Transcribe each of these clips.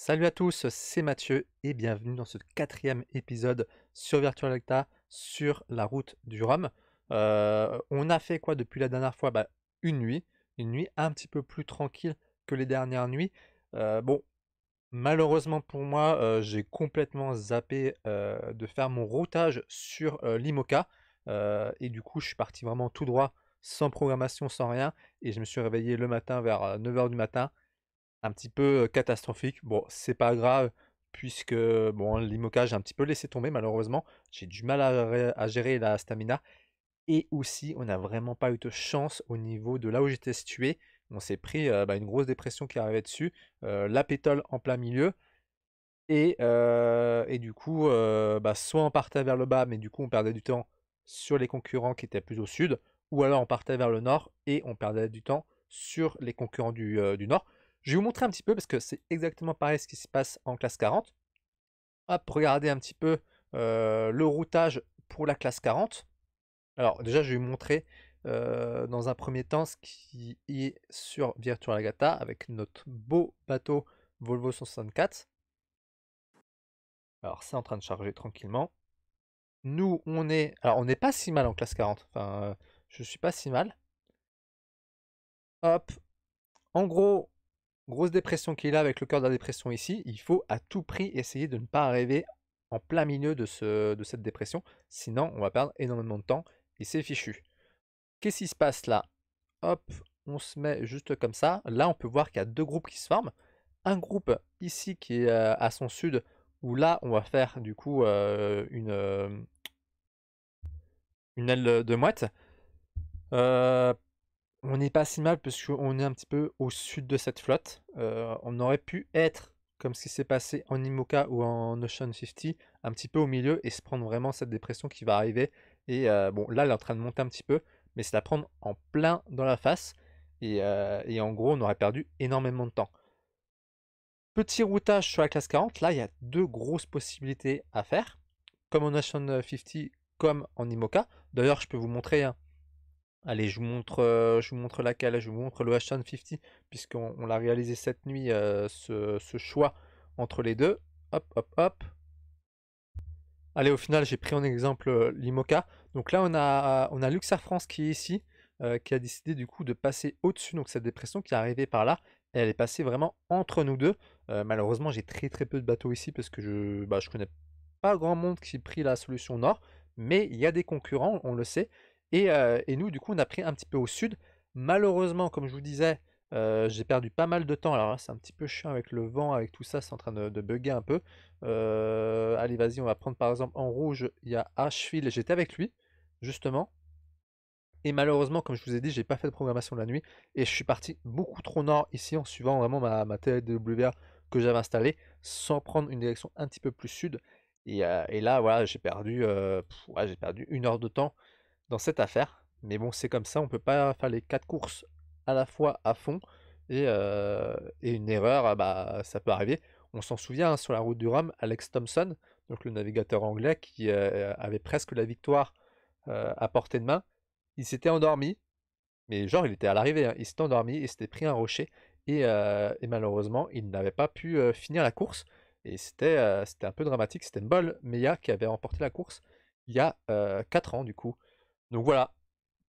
Salut à tous, c'est Mathieu et bienvenue dans ce quatrième épisode sur Virtual sur la route du Rhum. Euh, on a fait quoi depuis la dernière fois bah, Une nuit, une nuit un petit peu plus tranquille que les dernières nuits. Euh, bon, malheureusement pour moi, euh, j'ai complètement zappé de faire mon routage sur l'IMOCA et du coup je suis parti vraiment tout droit sans programmation, sans rien et je me suis réveillé le matin vers 9h du matin un petit peu catastrophique. Bon, c'est pas grave puisque bon, hein, l'Imoca, j'ai un petit peu laissé tomber malheureusement. J'ai du mal à, gérer la stamina. Et aussi, on n'a vraiment pas eu de chance au niveau de là où j'étais situé. On s'est pris bah, une grosse dépression qui arrivait dessus, la pétole en plein milieu. Et, du coup, bah, soit on partait vers le bas, mais du coup on perdait du temps sur les concurrents qui étaient plus au sud, ou alors on partait vers le nord et on perdait du temps sur les concurrents du, du nord. Je vais vous montrer un petit peu parce que c'est exactement pareil ce qui se passe en classe 40. Hop, regardez un petit peu le routage pour la classe 40. Alors déjà, je vais vous montrer dans un premier temps ce qui est sur Virtual Agata avec notre beau bateau Volvo 164. Alors c'est en train de charger tranquillement. Nous, on est... Alors on n'est pas si mal en classe 40. Enfin, euh, je suis pas si mal. Hop. En gros, grosse dépression qu'il a avec le cœur de la dépression ici, il faut à tout prix essayer de ne pas arriver en plein milieu de, de cette dépression, sinon on va perdre énormément de temps et c'est fichu. Qu'est-ce qui se passe là Hop, on se met juste comme ça. Là, on peut voir qu'il y a deux groupes qui se forment. Un groupe ici qui est euh, à son sud, où là, on va faire du coup euh, une, euh, une aile de mouette on n'est pas si mal parce qu'on est un petit peu au sud de cette flotte. Euh, on aurait pu être, comme ce qui s'est passé en Imoka ou en Ocean 50, un petit peu au milieu et se prendre vraiment cette dépression qui va arriver. Et euh, bon, là, elle est en train de monter un petit peu, mais c'est la prendre en plein dans la face. Et, euh, en gros, on aurait perdu énormément de temps. Petit routage sur la classe 40, là, il y a deux grosses possibilités à faire. Comme en Ocean 50, comme en Imoka. D'ailleurs, je peux vous montrer... un hein, Allez, je vous montre, euh, je vous montre laquelle, je vous montre le h 50, puisqu'on l'a réalisé cette nuit, euh, ce, choix entre les deux. Hop, hop, hop. Allez, au final, j'ai pris en exemple euh, l'IMOCA. Donc là, on a, on a France qui est ici, qui a décidé du coup de passer au-dessus, donc cette dépression qui est arrivée par là, elle est passée vraiment entre nous deux. malheureusement, j'ai très très peu de bateaux ici, parce que je, ne bah, connais pas grand monde qui a pris la solution nord, mais il y a des concurrents, on le sait. Et, nous, du coup, on a pris un petit peu au sud. Malheureusement, comme je vous disais, j'ai perdu pas mal de temps. Alors là, c'est un petit peu chiant avec le vent, avec tout ça, c'est en train de, bugger un peu. allez, vas-y, on va prendre par exemple en rouge, il y a Ashfield. J'étais avec lui, justement. Et malheureusement, comme je vous ai dit, j'ai pas fait de programmation la nuit. Et je suis parti beaucoup trop nord ici en suivant vraiment ma, ma que j'avais installée, sans prendre une direction un petit peu plus sud. Et, là, voilà, j'ai perdu, perdu une heure de temps dans cette affaire. Mais bon, c'est comme ça, on peut pas faire les quatre courses à la fois à fond. Et, euh, une erreur, ah bah, ça peut arriver. On s'en souvient hein, sur la route du Rhum, Alex Thompson, donc le navigateur anglais qui euh, avait presque la victoire euh, à portée de main, il s'était endormi. Mais genre, il était à l'arrivée, hein. il s'était endormi, il s'était pris un rocher. Et, malheureusement, il n'avait pas pu finir la course. Et c'était un peu dramatique. C'était une Mbol Meia qui avait remporté la course il y a 4 ans, du coup. Donc voilà,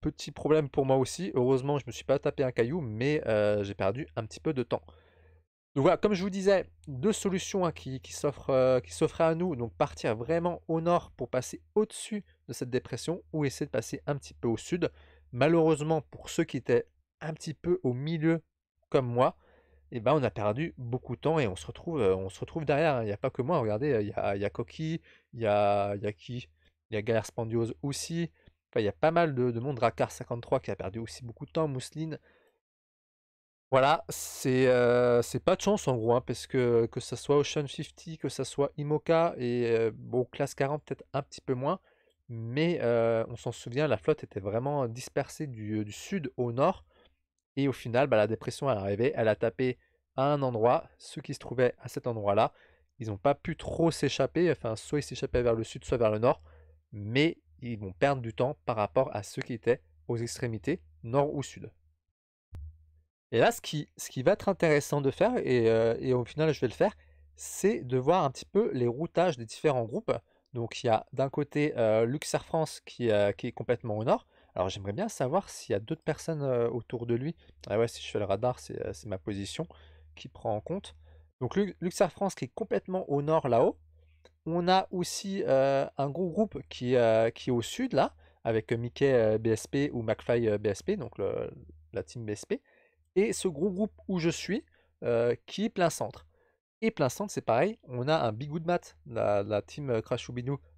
petit problème pour moi aussi. Heureusement, je ne me suis pas tapé un caillou, mais euh, j'ai perdu un petit peu de temps. Donc voilà, comme je vous disais, deux solutions hein, qui, euh, qui s'offraient à nous. Donc partir vraiment au nord pour passer au-dessus de cette dépression ou essayer de passer un petit peu au sud. Malheureusement, pour ceux qui étaient un petit peu au milieu comme moi, eh ben, on a perdu beaucoup de temps et on se retrouve, euh, on se retrouve derrière. Hein. Il n'y a pas que moi, regardez, il y a, Coqui, il y a, qui Il y a Galère Spandiose aussi, il y a pas mal de, monde. Rakar 53 qui a perdu aussi beaucoup de temps. Mousseline. Voilà, c'est euh, pas de chance en gros, hein, parce que que ça soit Ocean 50, que ça soit Imoca et euh, bon, classe 40 peut-être un petit peu moins, mais euh, on s'en souvient, la flotte était vraiment dispersée du, sud au nord, et au final, bah, la dépression elle est arrivée, elle a tapé à un endroit, ceux qui se trouvaient à cet endroit-là, ils n'ont pas pu trop s'échapper, enfin soit ils s'échappaient vers le sud, soit vers le nord, mais ils vont perdre du temps par rapport à ceux qui étaient aux extrémités nord ou sud. Et là, ce qui, ce qui va être intéressant de faire, et, euh, au final je vais le faire, c'est de voir un petit peu les routages des différents groupes. Donc il y a d'un côté euh, Luxair France qui, euh, qui, est complètement au nord. Alors j'aimerais bien savoir s'il y a d'autres personnes euh, autour de lui. Ah ouais, si je fais le radar, c'est ma position qui prend en compte. Donc Luxair France qui est complètement au nord là-haut. On a aussi un gros groupe qui, est au sud, là, avec Mickey BSP ou McFly BSP, donc la team BSP. Et ce gros groupe où je suis, qui est plein centre. Et plein centre, c'est pareil, on a un Big Mat, la, team Crash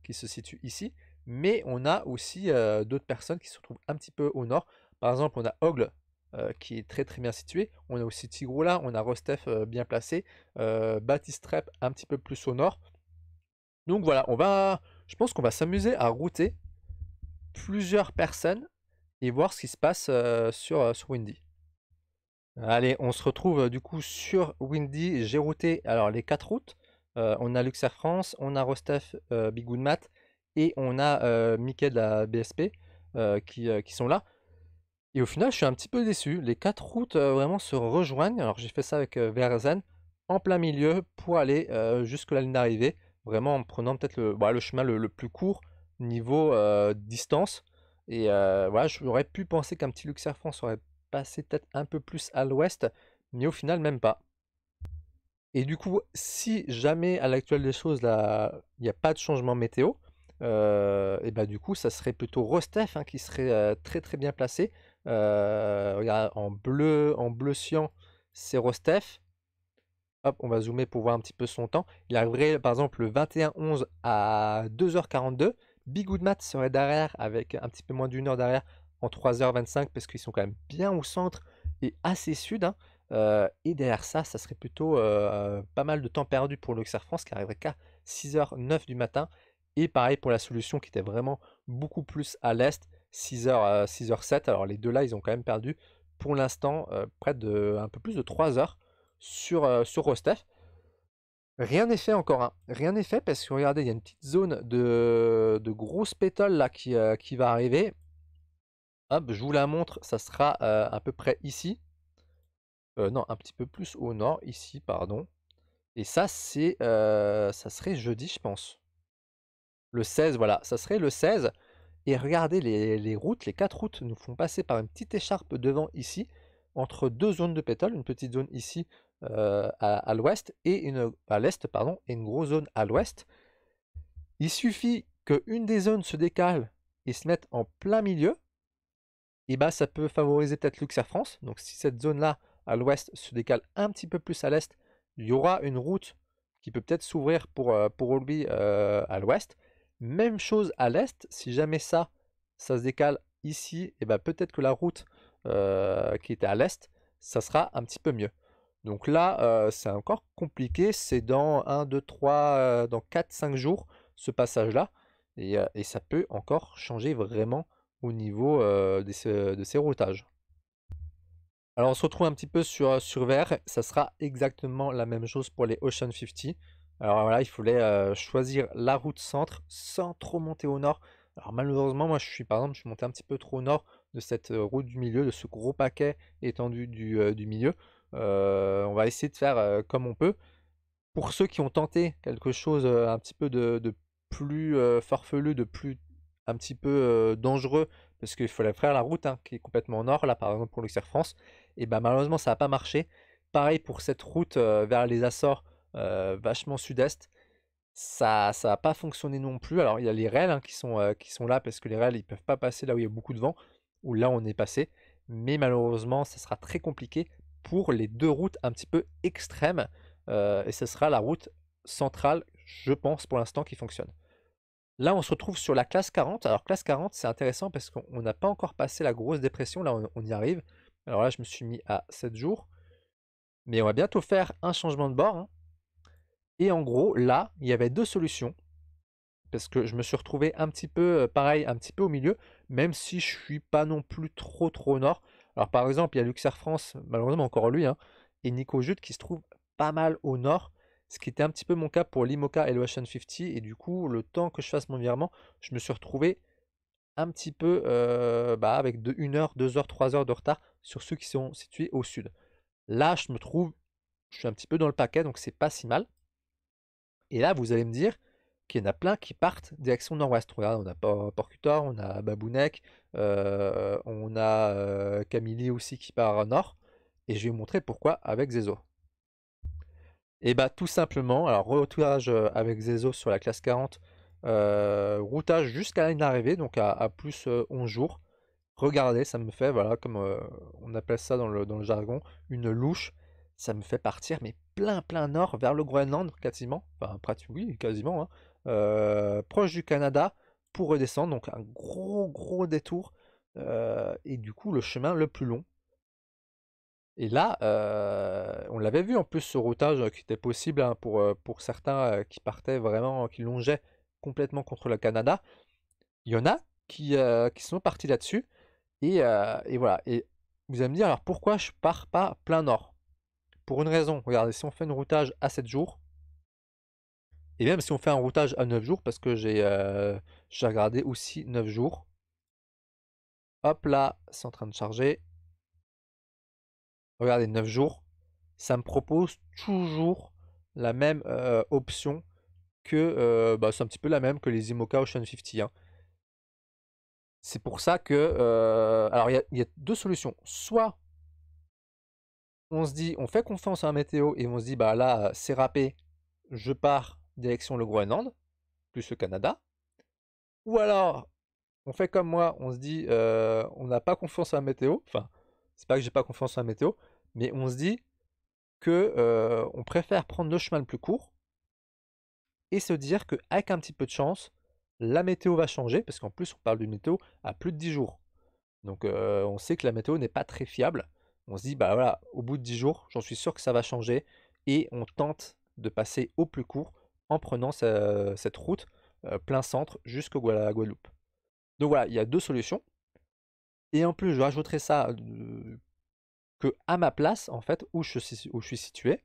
qui se situe ici. Mais on a aussi d'autres personnes qui se trouvent un petit peu au nord. Par exemple, on a Ogle qui est très très bien situé. On a aussi là, on a Rostef bien placé, euh, un petit peu plus au nord. Donc voilà, on va, je pense qu'on va s'amuser à router plusieurs personnes et voir ce qui se passe euh, euh, sur, Windy. Allez, on se retrouve euh, du coup sur Windy. J'ai routé alors les quatre routes. on a Luxair France, on a Rostef Bigoudmat et on a Mickey de la BSP qui, sont là. Et au final, je suis un petit peu déçu. Les quatre routes vraiment se rejoignent. Alors, j'ai fait ça avec Verzen en plein milieu pour aller jusqu'à jusque la ligne d'arrivée vraiment en prenant peut-être le, bah, chemin le, plus court niveau distance. Et voilà, j'aurais pu penser qu'un petit Luxair France aurait passé peut-être un peu plus à l'ouest, mais au final, même pas. Et du coup, si jamais à l'actuel des choses, là, il n'y a pas de changement météo, et ben du coup, ça serait plutôt Rostef hein, qui serait très très bien placé. regarde, en bleu, en bleu cyan, c'est Rostef. Hop, on va zoomer pour voir un petit peu son temps. Il arriverait par exemple le 21-11 à 2h42. Big Mat serait derrière avec un petit peu moins d'une heure derrière en 3h25 parce qu'ils sont quand même bien au centre et assez sud. Hein. Euh, et derrière ça, ça serait plutôt euh, pas mal de temps perdu pour l'Auxerre France qui arriverait qu'à 6h09 du matin. Et pareil pour la solution qui était vraiment beaucoup plus à l'est, 6h, euh, 6h07. Alors les deux là, ils ont quand même perdu pour l'instant près de un peu plus de 3 heures sur, sur Rostef. Rien n'est fait encore. Hein. Rien n'est fait parce que regardez, il y a une petite zone de, de grosses pétales là qui, qui va arriver. Hop, je vous la montre, ça sera à peu près ici. non, un petit peu plus au nord, ici, pardon. Et ça, c'est ça serait jeudi, je pense. Le 16, voilà, ça serait le 16. Et regardez, les, les routes, les quatre routes nous font passer par une petite écharpe devant ici entre deux zones de pétales, une petite zone ici euh, à, l'ouest et une à l'est pardon et une grosse zone à l'ouest. Il suffit qu'une des zones se décale et se mette en plein milieu, et bah ça peut favoriser peut-être Luxair France. Donc si cette zone là à l'ouest se décale un petit peu plus à l'est, il y aura une route qui peut peut-être s'ouvrir pour, euh, pour Olby euh, à l'ouest. Même chose à l'est, si jamais ça, ça se décale ici, et ben peut-être que la route euh, qui était à l'est, ça sera un petit peu mieux. Donc là, euh, c'est encore compliqué. C'est dans 1, 2, 3, dans 4, 5 jours, ce passage-là. Euh, et, ça peut encore changer vraiment au niveau de, ces routages. Alors on se retrouve un petit peu sur, sur vert. Ça sera exactement la même chose pour les Ocean 50. Alors là, il fallait choisir la route centre sans trop monter au nord. Alors malheureusement, moi je suis par exemple, je suis monté un petit peu trop au nord de cette route du milieu, de ce gros paquet étendu du, milieu. on va essayer de faire comme on peut. Pour ceux qui ont tenté quelque chose un petit peu de, plus farfelu, de plus un petit peu dangereux, parce qu'il fallait faire la route hein, qui est complètement en or, là par exemple pour l'Oxer France, et ben malheureusement ça n'a pas marché. Pareil pour cette route vers les Açores, vachement sud-est, ça n'a pas fonctionné non plus. Alors il y a les rails hein, qui, sont, qui sont là parce que les rails ils peuvent pas passer là où il y a beaucoup de vent, où là on est passé, mais malheureusement ça sera très compliqué pour les deux routes un petit peu extrêmes, euh, et ce sera la route centrale, je pense pour l'instant, qui fonctionne. Là, on se retrouve sur la classe 40. Alors, classe 40, c'est intéressant parce qu'on n'a pas encore passé la grosse dépression. Là, on, y arrive. Alors là, je me suis mis à 7 jours. Mais on va bientôt faire un changement de bord. Hein. Et en gros, là, il y avait deux solutions parce que je me suis retrouvé un petit peu pareil, un petit peu au milieu, même si je suis pas non plus trop trop au nord. Alors par exemple, il y a Luxair France, malheureusement encore lui, hein, et Nico Jude qui se trouve pas mal au nord, ce qui était un petit peu mon cas pour l'Imoca et le h 50 et du coup, le temps que je fasse mon virement, je me suis retrouvé un petit peu bah, avec 1 heure, 2 heures, 3 heures de retard sur ceux qui sont situés au sud. Là, je me trouve, je suis un petit peu dans le paquet, donc c'est pas si mal. Et là, vous allez me dire, il y en a plein qui partent direction nord-ouest. on a Porcutor, on a Babounek, euh, on a euh, Camille aussi qui part nord. Et je vais vous montrer pourquoi avec Zezo. Et bah tout simplement, alors routage euh, avec Zezo sur la classe 40, euh, routage jusqu'à une arrivée donc à, plus 11 jours. Regardez, ça me fait, voilà, comme on appelle ça dans le, jargon, une louche ça me fait partir mais plein plein nord vers le Groenland quasiment, enfin pratiquement oui quasiment, hein. Euh, proche du Canada pour redescendre. Donc un gros gros détour. Euh, et du coup le chemin le plus long. Et là, euh, on l'avait vu en plus ce routage qui était possible hein, pour, pour certains qui partaient vraiment, qui longeaient complètement contre le Canada. Il y en a qui, qui sont partis là-dessus. Et, voilà. Et vous allez me dire alors pourquoi je pars pas plein nord Pour une raison, regardez, si on fait un routage à 7 jours, et eh même si on fait un routage à 9 jours, parce que j'ai euh, regardé aussi 9 jours. Hop là, c'est en train de charger. Regardez, 9 jours. Ça me propose toujours la même euh, option que... Euh, bah, c'est un petit peu la même que les Imoca Ocean 50. Hein. C'est pour ça que... alors, il y, a deux solutions. Soit on se dit, on fait confiance à la météo et on se dit, bah là, c'est râpé, je pars direction le Groenland, plus le Canada. Ou alors, on fait comme moi, on se dit, on n'a pas confiance à la météo. Enfin, c'est pas que j'ai pas confiance à la météo, mais on se dit que on préfère prendre le chemin le plus court et se dire que avec un petit peu de chance, la météo va changer, parce qu'en plus on parle d'une météo à plus de 10 jours. Donc on sait que la météo n'est pas très fiable. On se dit, bah voilà, au bout de 10 jours, j'en suis sûr que ça va changer, et on tente de passer au plus court en prenant cette route euh, plein centre jusqu'au Guadeloupe. Donc voilà, il y a deux solutions. Et en plus, je rajouterai ça euh, que à ma place, en fait, où je, où je suis situé,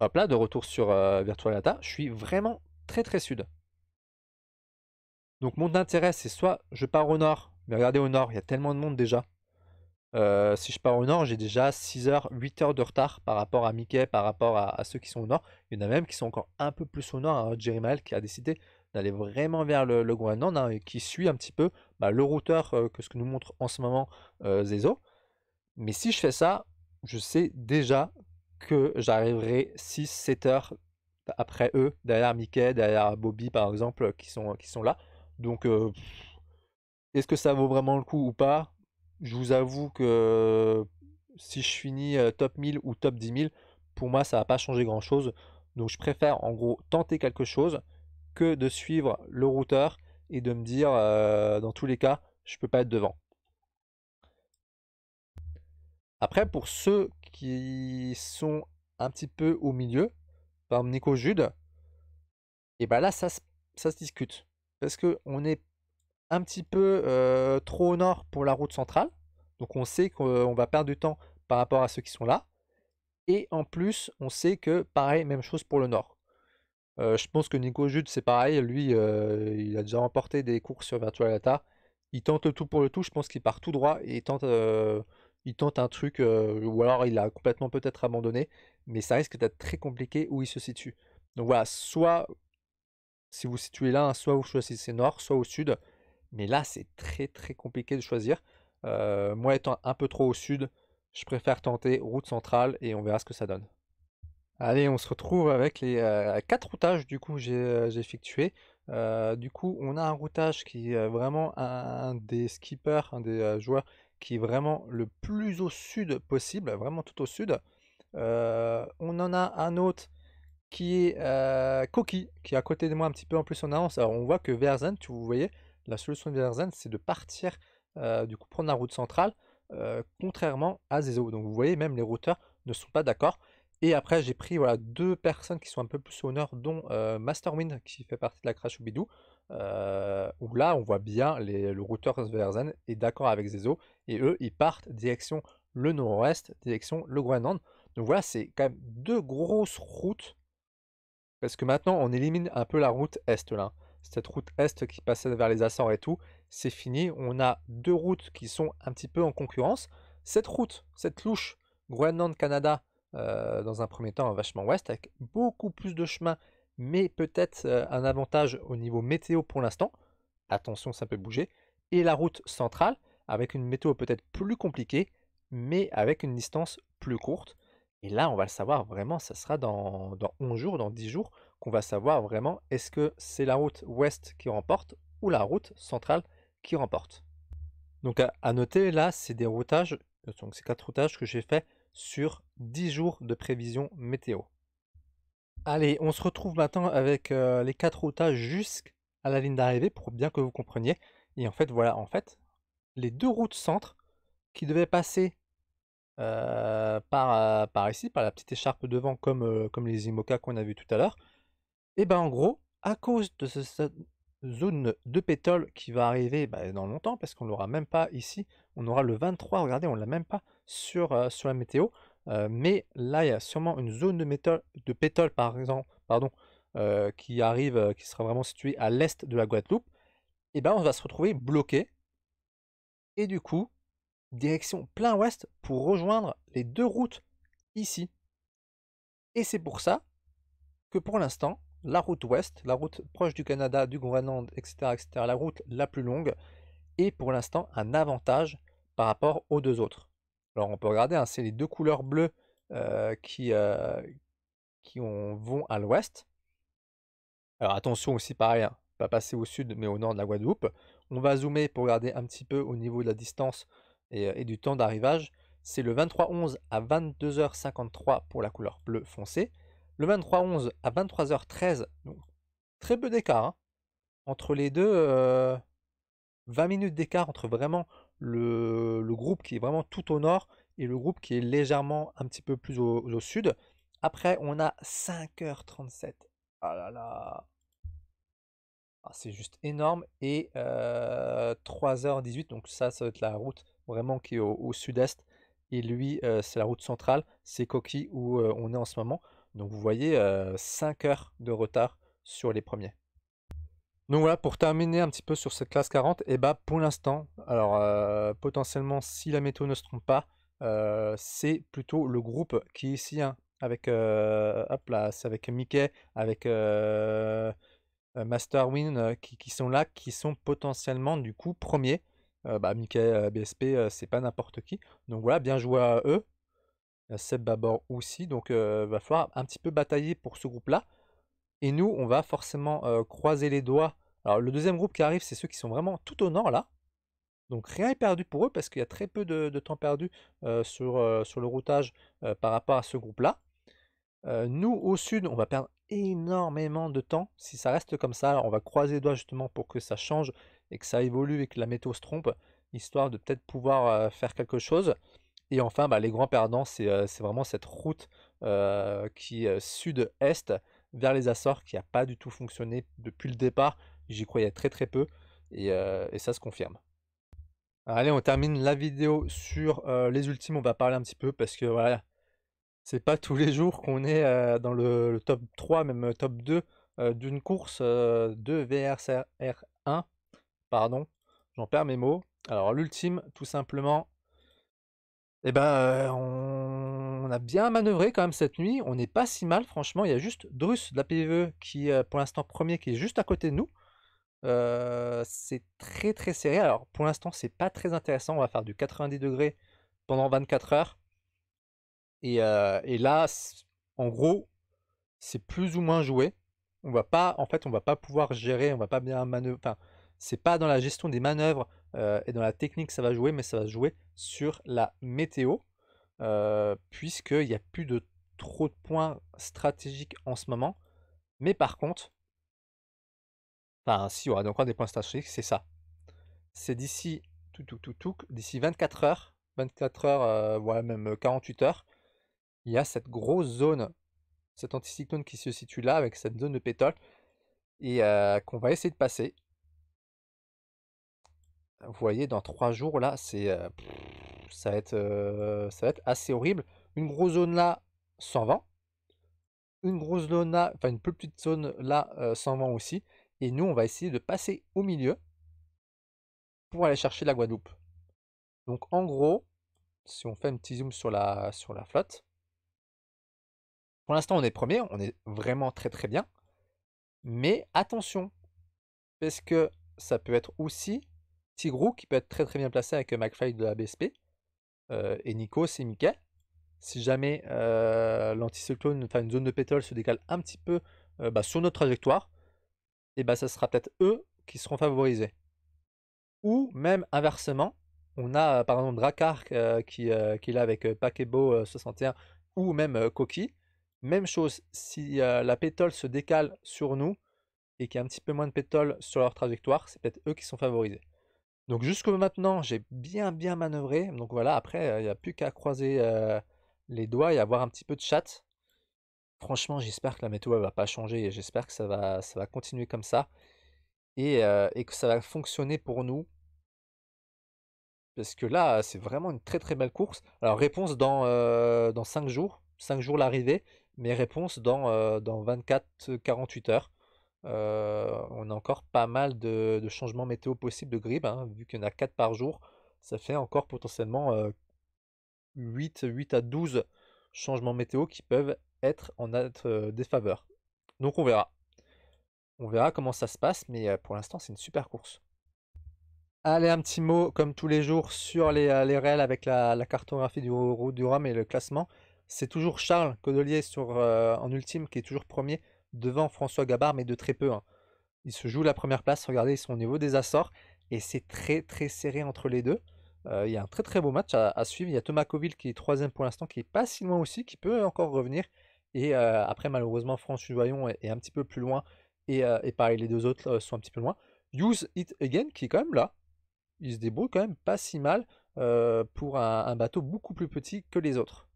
hop là, de retour sur euh, virtualata je suis vraiment très très sud. Donc mon intérêt, c'est soit je pars au nord, mais regardez au nord, il y a tellement de monde déjà. Euh, si je pars au nord, j'ai déjà 6 h 8 heures de retard par rapport à Mickey, par rapport à, ceux qui sont au nord. Il y en a même qui sont encore un peu plus au nord. Hein. Jerry Mael qui a décidé d'aller vraiment vers le, le Groenland hein, et qui suit un petit peu bah, le routeur euh, que ce que nous montre en ce moment euh, Zezo. Mais si je fais ça, je sais déjà que j'arriverai 6-7 heures après eux, derrière Mickey, derrière Bobby par exemple, qui sont, qui sont là. Donc, est-ce que ça vaut vraiment le coup ou pas je vous avoue que si je finis top 1000 ou top 10 000, pour moi, ça va pas changer grand-chose. Donc, je préfère en gros tenter quelque chose que de suivre le routeur et de me dire, dans tous les cas, je peux pas être devant. Après, pour ceux qui sont un petit peu au milieu, par Nico Jude, et ben là, ça, se discute. Parce que on est un petit peu euh, trop au nord pour la route centrale. Donc on sait qu'on euh, va perdre du temps par rapport à ceux qui sont là. Et en plus, on sait que pareil, même chose pour le nord. Euh, je pense que Nico Jude, c'est pareil. Lui, il a déjà remporté des courses sur Virtual Il tente tout pour le tout. Je pense qu'il part tout droit et il tente, il tente un truc. ou alors il a complètement peut-être abandonné. Mais ça risque d'être très compliqué où il se situe. Donc voilà, soit si vous situez là, hein, soit vous choisissez nord, soit au sud. Mais là, c'est très très compliqué de choisir. Euh, moi, étant un peu trop au sud, je préfère tenter route centrale et on verra ce que ça donne. Allez, on se retrouve avec les 4 euh, quatre routages du coup j'ai euh, effectué. du coup, on a un routage qui est vraiment un, des skippers, un des joueurs qui est vraiment le plus au sud possible, vraiment tout au sud. on en a un autre qui est Koki, qui est à côté de moi un petit peu en plus en avance. Alors on voit que Verzen, tu vous voyez, la solution de verzen c'est de partir, euh, du coup, prendre la route centrale, euh, contrairement à Zeso. Donc vous voyez, même les routeurs ne sont pas d'accord. Et après, j'ai pris voilà, deux personnes qui sont un peu plus au nord, dont master euh, Masterwind, qui fait partie de la Crash ou euh, où là, on voit bien les, le routeur Verzen est d'accord avec Zeso et eux, ils partent direction le nord-ouest, direction le Groenland. Donc voilà, c'est quand même deux grosses routes, parce que maintenant, on élimine un peu la route est là cette route est qui passait vers les Açores et tout, c'est fini. On a deux routes qui sont un petit peu en concurrence. Cette route, cette louche, Groenland-Canada, euh, dans un premier temps, vachement ouest, avec beaucoup plus de chemin, mais peut-être euh, un avantage au niveau météo pour l'instant. Attention, ça peut bouger. Et la route centrale, avec une météo peut-être plus compliquée, mais avec une distance plus courte. Et là, on va le savoir vraiment, ça sera dans, dans 11 jours, dans 10 jours, qu'on va savoir vraiment est-ce que c'est la route ouest qui remporte ou la route centrale qui remporte. Donc à, noter là, c'est des routages, donc ces quatre routages que j'ai fait sur 10 jours de prévision météo. Allez, on se retrouve maintenant avec euh, les quatre routages jusqu'à la ligne d'arrivée pour bien que vous compreniez. Et en fait, voilà, en fait, les deux routes centres qui devaient passer euh, par, euh, par ici, par la petite écharpe devant comme, comme les IMOCA qu'on a vu tout à l'heure, et ben en gros, à cause de cette zone de pétole qui va arriver bah, dans longtemps, parce qu'on n'aura même pas ici, on aura le 23, regardez, on l'a même pas sur, euh, sur la météo, euh, mais là il y a sûrement une zone de, métole, de pétole par exemple, pardon, euh, qui arrive, qui sera vraiment située à l'est de la Guadeloupe, et ben on va se retrouver bloqué, et du coup, direction plein ouest pour rejoindre les deux routes ici. Et c'est pour ça que pour l'instant, la route ouest, la route proche du Canada, du Groenland, etc., etc., la route la plus longue, est pour l'instant un avantage par rapport aux deux autres. Alors on peut regarder, hein, c'est les deux couleurs bleues euh, qui, euh, qui vont à l'ouest. Alors attention aussi pareil, hein, pas passer au sud mais au nord de la Guadeloupe. On va zoomer pour regarder un petit peu au niveau de la distance et, euh, et du temps d'arrivage. C'est le 23-11 à 22h53 pour la couleur bleue foncée le 23-11 à 23h13, donc très peu d'écart hein. entre les deux. 20 euh, minutes d'écart entre vraiment le, le, groupe qui est vraiment tout au nord et le groupe qui est légèrement un petit peu plus au, sud. Après, on a 5h37. Ah là là. Ah, c'est juste énorme. Et euh, 3h18, donc ça, ça va être la route vraiment qui est au, sud-est. Et lui, euh, c'est la route centrale, c'est Coquille où euh, on est en ce moment. Donc vous voyez 5 heures de retard sur les premiers. Donc voilà, pour terminer un petit peu sur cette classe 40, et eh bah pour l'instant, alors potentiellement si la météo ne se trompe pas, c'est plutôt le groupe qui est ici, hein, avec, hop avec Mickey, avec Master qui, qui, sont là, qui sont potentiellement du coup premiers. Bah, Mickey BSP, c'est pas n'importe qui. Donc voilà, bien joué à eux. Seb Babor aussi. Donc il va falloir un petit peu batailler pour ce groupe-là. Et nous, on va forcément croiser les doigts. Alors le deuxième groupe qui arrive, c'est ceux qui sont vraiment tout au nord là. Donc rien n'est perdu pour eux parce qu'il y a très peu de, temps perdu sur, sur, le routage par rapport à ce groupe-là. nous, au sud, on va perdre énormément de temps si ça reste comme ça. on va croiser les doigts justement pour que ça change et que ça évolue et que la météo se trompe, histoire de peut-être pouvoir faire quelque chose. Et enfin, bah, les grands perdants, c'est vraiment cette route qui sud-est vers les Açores qui n'a pas du tout fonctionné depuis le départ. J'y croyais très très peu et, ça se confirme. Allez, on termine la vidéo sur les ultimes. On va parler un petit peu parce que voilà, c'est pas tous les jours qu'on est dans le, top 3, même top 2 d'une course de VRCR1. Pardon, j'en perds mes mots. Alors, l'ultime, tout simplement, eh ben, on, a bien manœuvré quand même cette nuit. On n'est pas si mal, franchement. Il y a juste Drus de la PVE qui est euh, pour l'instant premier, qui est juste à côté de nous. Euh, c'est très très serré. Alors pour l'instant, c'est pas très intéressant. On va faire du 90 degrés pendant 24 heures. Et, euh, là, en gros, c'est plus ou moins joué. On va pas, en fait, on va pas pouvoir gérer, on va pas bien manœuvrer. Enfin, c'est pas dans la gestion des manœuvres euh, et dans la technique, ça va jouer, mais ça va jouer sur la météo, euh, puisqu'il n'y a plus de trop de points stratégiques en ce moment. Mais par contre, enfin, si, on a encore des points stratégiques, c'est ça. C'est d'ici tout, d'ici 24 heures, 24 heures, euh, même 48 heures, il y a cette grosse zone, cet anticyclone qui se situe là, avec cette zone de pétole, et qu'on va essayer de passer vous voyez, dans trois jours, là, c'est, euh, ça, va être, euh, ça va être assez horrible. Une grosse zone là, 120. Une grosse zone là, enfin une plus petite zone là, 120 euh, aussi. Et nous, on va essayer de passer au milieu pour aller chercher la Guadeloupe. Donc en gros, si on fait un petit zoom sur la, sur la flotte, pour l'instant on est premier, on est vraiment très très bien. Mais attention, parce que ça peut être aussi Tigrou qui peut être très très bien placé avec euh, McFly de la BSP. Euh, et Nico, c'est Mickey. Si jamais euh, l'anticyclone, une zone de pétrole se décale un petit peu euh, bah, sur notre trajectoire, et bah ça sera peut-être eux qui seront favorisés. Ou même inversement, on a par exemple Drakkar qui, qui, est là avec Pakebo 61 ou même Koki. Même chose, si la pétole se décale sur nous et qu'il y a un petit peu moins de pétoles sur leur trajectoire, c'est peut-être eux qui sont favorisés. Donc jusque maintenant, j'ai bien bien manœuvré. Donc voilà, après, il n'y a plus qu'à croiser euh, les doigts et avoir un petit peu de chat. Franchement, j'espère que la météo ne va pas changer et j'espère que ça va, ça va continuer comme ça. Euh, et, que ça va fonctionner pour nous. Parce que là, c'est vraiment une très très belle course. Alors réponse dans, euh, dans 5 jours. 5 jours l'arrivée. Mais réponse dans, dans 24-48 heures on a encore pas mal de, changements météo possibles de grippe, hein, vu qu'il y en a 4 par jour, ça fait encore potentiellement 8, à 12 changements météo qui peuvent être en défaveur. Donc on verra. On verra comment ça se passe, mais pour l'instant c'est une super course. Allez, un petit mot, comme tous les jours, sur les, les réels avec la, cartographie du du Rhum et le classement. C'est toujours Charles Codelier sur, en ultime qui est toujours premier devant François Gabard, mais de très peu. Hein. Il se joue la première place, regardez, ils sont au niveau des Açores, et c'est très très serré entre les deux. Euh, il y a un très très beau match à, suivre. Il y a Thomas Coville qui est troisième pour l'instant, qui est pas si loin aussi, qui peut encore revenir. Et euh, après, malheureusement, François Joyon est, un petit peu plus loin. Et, euh, pareil, les deux autres sont un petit peu loin. Use It Again, qui est quand même là. Il se débrouille quand même pas si mal pour un, bateau beaucoup plus petit que les autres.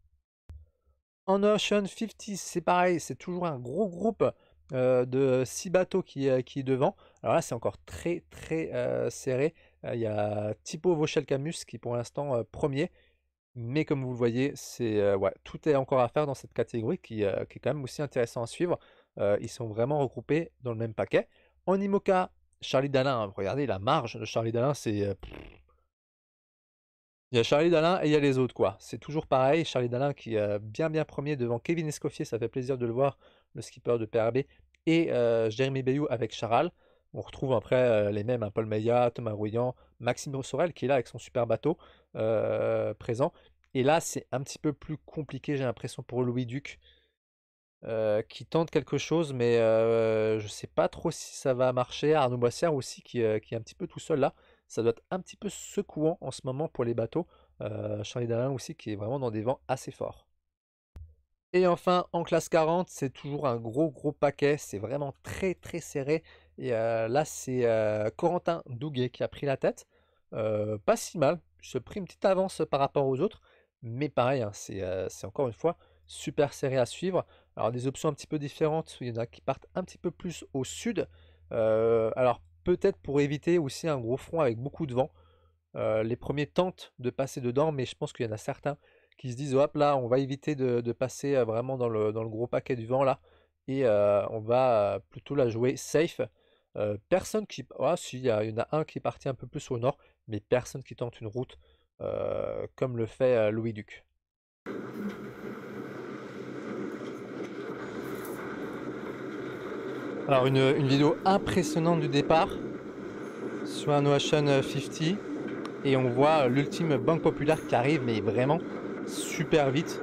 En Ocean 50, c'est pareil, c'est toujours un gros groupe euh, de 6 bateaux euh, qui, est devant. Alors là, c'est encore très très euh, serré. Il y a Tipo Vauchel Camus qui est pour l'instant premier. Mais comme vous le voyez, ouais, tout est encore à faire dans cette catégorie qui, qui est quand même aussi intéressant à suivre. ils sont vraiment regroupés dans le même paquet. En Imoca, Charlie Dalin, hein, regardez la marge de Charlie Dalin, c'est il y a Charlie Dalin et il y a les autres, quoi. C'est toujours pareil. Charlie Dalin qui est bien, bien premier devant Kevin Escoffier. Ça fait plaisir de le voir, le skipper de PRB. Et euh, Jérémy Bayou avec Charal. On retrouve après euh, les mêmes, hein, Paul Meillat, Thomas Rouillant, Maxime Rossorel qui est là avec son super bateau euh, présent. Et là, c'est un petit peu plus compliqué, j'ai l'impression, pour Louis Duc. qui tente quelque chose, mais je ne sais pas trop si ça va marcher. Arnaud Boissière aussi, qui, est un petit peu tout seul là ça doit être un petit peu secouant en ce moment pour les bateaux. Euh, Charlie Dalin aussi qui est vraiment dans des vents assez forts. Et enfin, en classe 40, c'est toujours un gros gros paquet, c'est vraiment très très serré. Et euh, là, c'est euh, Corentin Douguet qui a pris la tête. pas si mal, il se pris une petite avance par rapport aux autres, mais pareil, hein, c'est encore une fois super serré à suivre. Alors des options un petit peu différentes, il y en a qui partent un petit peu plus au sud. alors peut-être pour éviter aussi un gros front avec beaucoup de vent. Euh, les premiers tentent de passer dedans, mais je pense qu'il y en a certains qui se disent hop là, on va éviter de, passer euh, vraiment dans le, gros paquet du vent là, et euh, on va plutôt la jouer safe. personne qui. Ah, il y, en a un qui est parti un peu plus au nord, mais personne qui tente une route comme le fait Louis-Duc. Alors une, vidéo impressionnante du départ sur un Ocean 50 et on voit l'ultime banque populaire qui arrive mais vraiment super vite.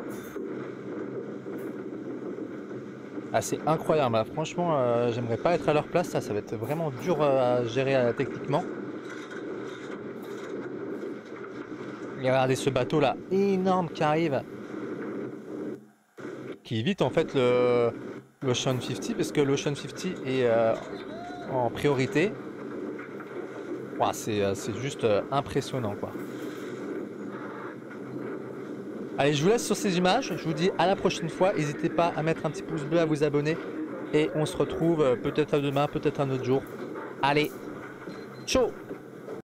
Ah, c'est incroyable, hein. franchement euh, j'aimerais pas être à leur place, ça, ça va être vraiment dur euh, à gérer euh, techniquement. regardez ce bateau là, énorme qui arrive, qui évite en fait le, l'Ocean 50 parce que l'Ocean 50 est euh, en priorité. Euh, c'est juste euh, impressionnant quoi. Allez, je vous laisse sur ces images. Je vous dis à la prochaine fois. N'hésitez pas à mettre un petit pouce bleu, à vous abonner. Et on se retrouve peut-être demain, peut-être un autre jour. Allez, ciao